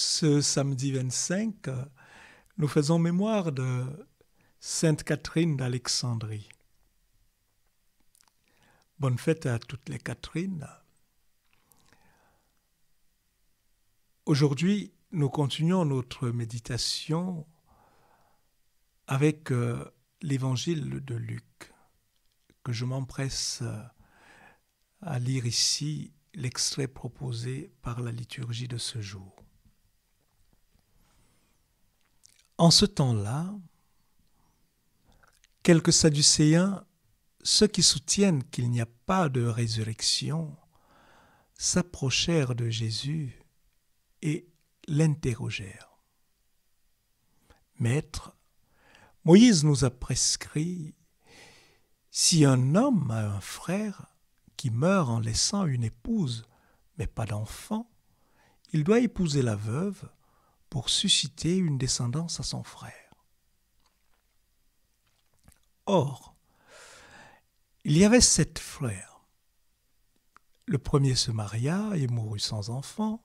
Ce samedi 25, nous faisons mémoire de Sainte Catherine d'Alexandrie. Bonne fête à toutes les Catherines. Aujourd'hui, nous continuons notre méditation avec euh, l'évangile de Luc, que je m'empresse euh, à lire ici l'extrait proposé par la liturgie de ce jour. En ce temps-là, quelques Sadducéens, ceux qui soutiennent qu'il n'y a pas de résurrection, s'approchèrent de Jésus et l'interrogèrent. Maître, Moïse nous a prescrit, si un homme a un frère qui meurt en laissant une épouse, mais pas d'enfant, il doit épouser la veuve pour susciter une descendance à son frère. Or, il y avait sept frères. Le premier se maria et mourut sans enfant.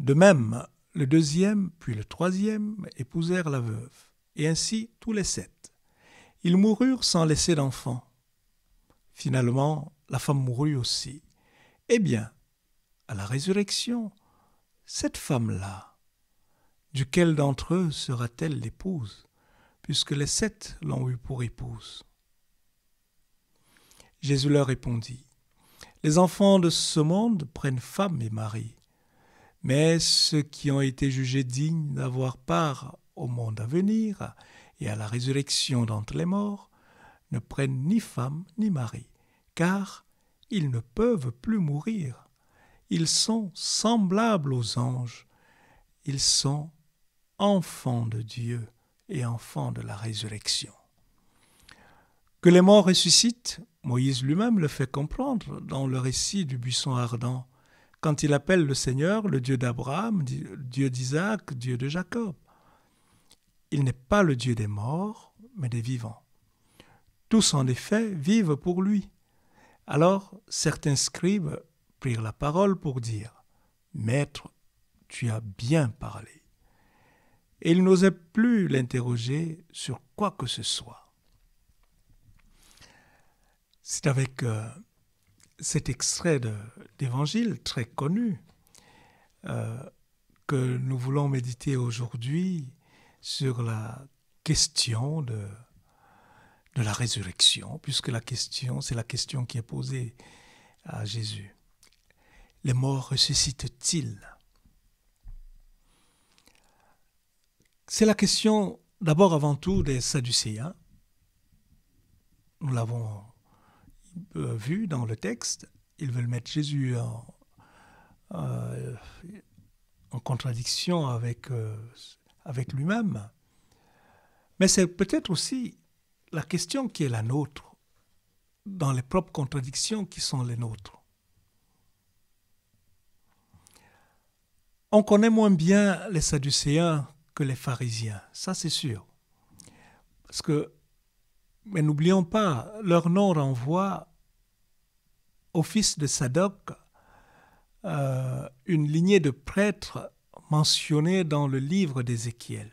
De même, le deuxième, puis le troisième épousèrent la veuve, et ainsi tous les sept. Ils moururent sans laisser d'enfant. Finalement, la femme mourut aussi. Eh bien, à la résurrection, cette femme-là, Duquel d'entre eux sera-t-elle l'épouse, puisque les sept l'ont eu pour épouse Jésus leur répondit, Les enfants de ce monde prennent femme et mari, mais ceux qui ont été jugés dignes d'avoir part au monde à venir et à la résurrection d'entre les morts ne prennent ni femme ni mari, car ils ne peuvent plus mourir. Ils sont semblables aux anges, ils sont enfant de Dieu et enfant de la résurrection. Que les morts ressuscitent, Moïse lui-même le fait comprendre dans le récit du buisson ardent, quand il appelle le Seigneur le Dieu d'Abraham, Dieu d'Isaac, Dieu de Jacob. Il n'est pas le Dieu des morts, mais des vivants. Tous en effet vivent pour lui. Alors certains scribes prirent la parole pour dire, Maître, tu as bien parlé et il n'osait plus l'interroger sur quoi que ce soit. C'est avec euh, cet extrait d'évangile très connu euh, que nous voulons méditer aujourd'hui sur la question de, de la résurrection, puisque la question, c'est la question qui est posée à Jésus. Les morts ressuscitent-ils C'est la question d'abord avant tout des Sadducéens. Nous l'avons euh, vu dans le texte. Ils veulent mettre Jésus en, euh, contradiction avec, euh, avec lui-même. Mais c'est peut-être aussi la question qui est la nôtre, dans les propres contradictions qui sont les nôtres. On connaît moins bien les Sadducéens que les pharisiens, ça c'est sûr. Parce que, mais n'oublions pas, leur nom renvoie au fils de Sadoc, euh, une lignée de prêtres mentionnée dans le livre d'Ézéchiel.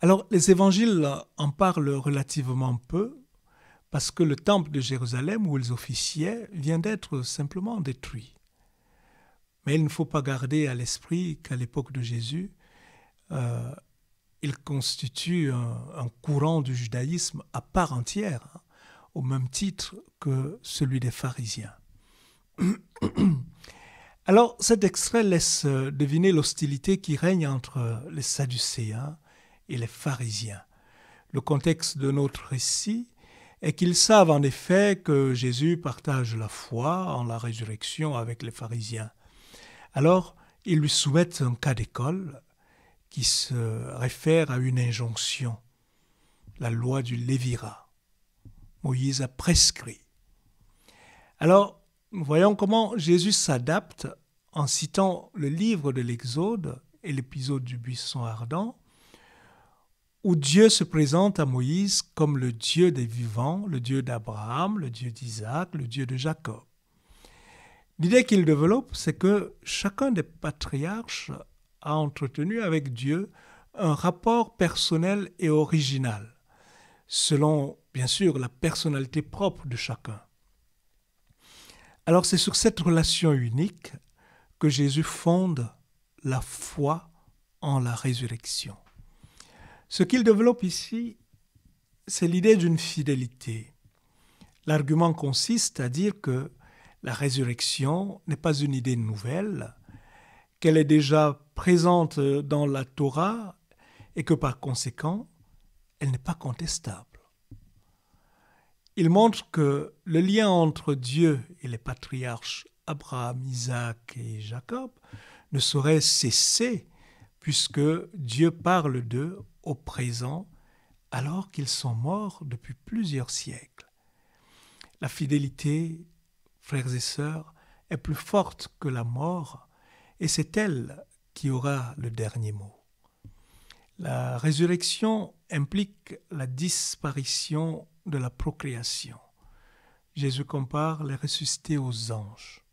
Alors, les évangiles en parlent relativement peu, parce que le temple de Jérusalem où ils officiaient vient d'être simplement détruit. Mais il ne faut pas garder à l'esprit qu'à l'époque de Jésus, euh, il constitue un, courant du judaïsme à part entière, hein, au même titre que celui des pharisiens. Alors cet extrait laisse euh, deviner l'hostilité qui règne entre les Sadducéens et les pharisiens. Le contexte de notre récit est qu'ils savent en effet que Jésus partage la foi en la résurrection avec les pharisiens. Alors, ils lui soumettent un cas d'école qui se réfère à une injonction, la loi du Lévira. Moïse a prescrit. Alors, voyons comment Jésus s'adapte en citant le livre de l'Exode et l'épisode du buisson ardent, où Dieu se présente à Moïse comme le Dieu des vivants, le Dieu d'Abraham, le Dieu d'Isaac, le Dieu de Jacob. L'idée qu'il développe, c'est que chacun des patriarches a entretenu avec Dieu un rapport personnel et original, selon bien sûr la personnalité propre de chacun. Alors c'est sur cette relation unique que Jésus fonde la foi en la résurrection. Ce qu'il développe ici, c'est l'idée d'une fidélité. L'argument consiste à dire que la résurrection n'est pas une idée nouvelle, qu'elle est déjà présente dans la Torah et que par conséquent, elle n'est pas contestable. Il montre que le lien entre Dieu et les patriarches Abraham, Isaac et Jacob ne saurait cesser puisque Dieu parle d'eux au présent alors qu'ils sont morts depuis plusieurs siècles. La fidélité frères et sœurs, est plus forte que la mort, et c'est elle qui aura le dernier mot. La résurrection implique la disparition de la procréation. Jésus compare les ressuscités aux anges.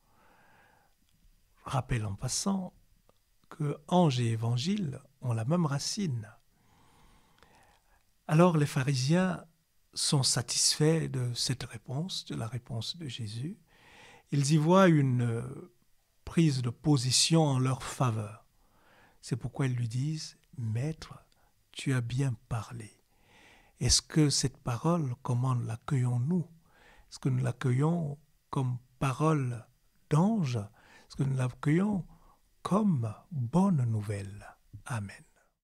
Rappelle en passant que ange et évangile ont la même racine. Alors les pharisiens sont satisfaits de cette réponse, de la réponse de Jésus, ils y voient une euh, prise de position en leur faveur. C'est pourquoi ils lui disent, Maître, tu as bien parlé. Est-ce que cette parole, comment l'accueillons-nous Est-ce que nous l'accueillons comme parole d'ange Est-ce que nous l'accueillons comme bonne nouvelle Amen.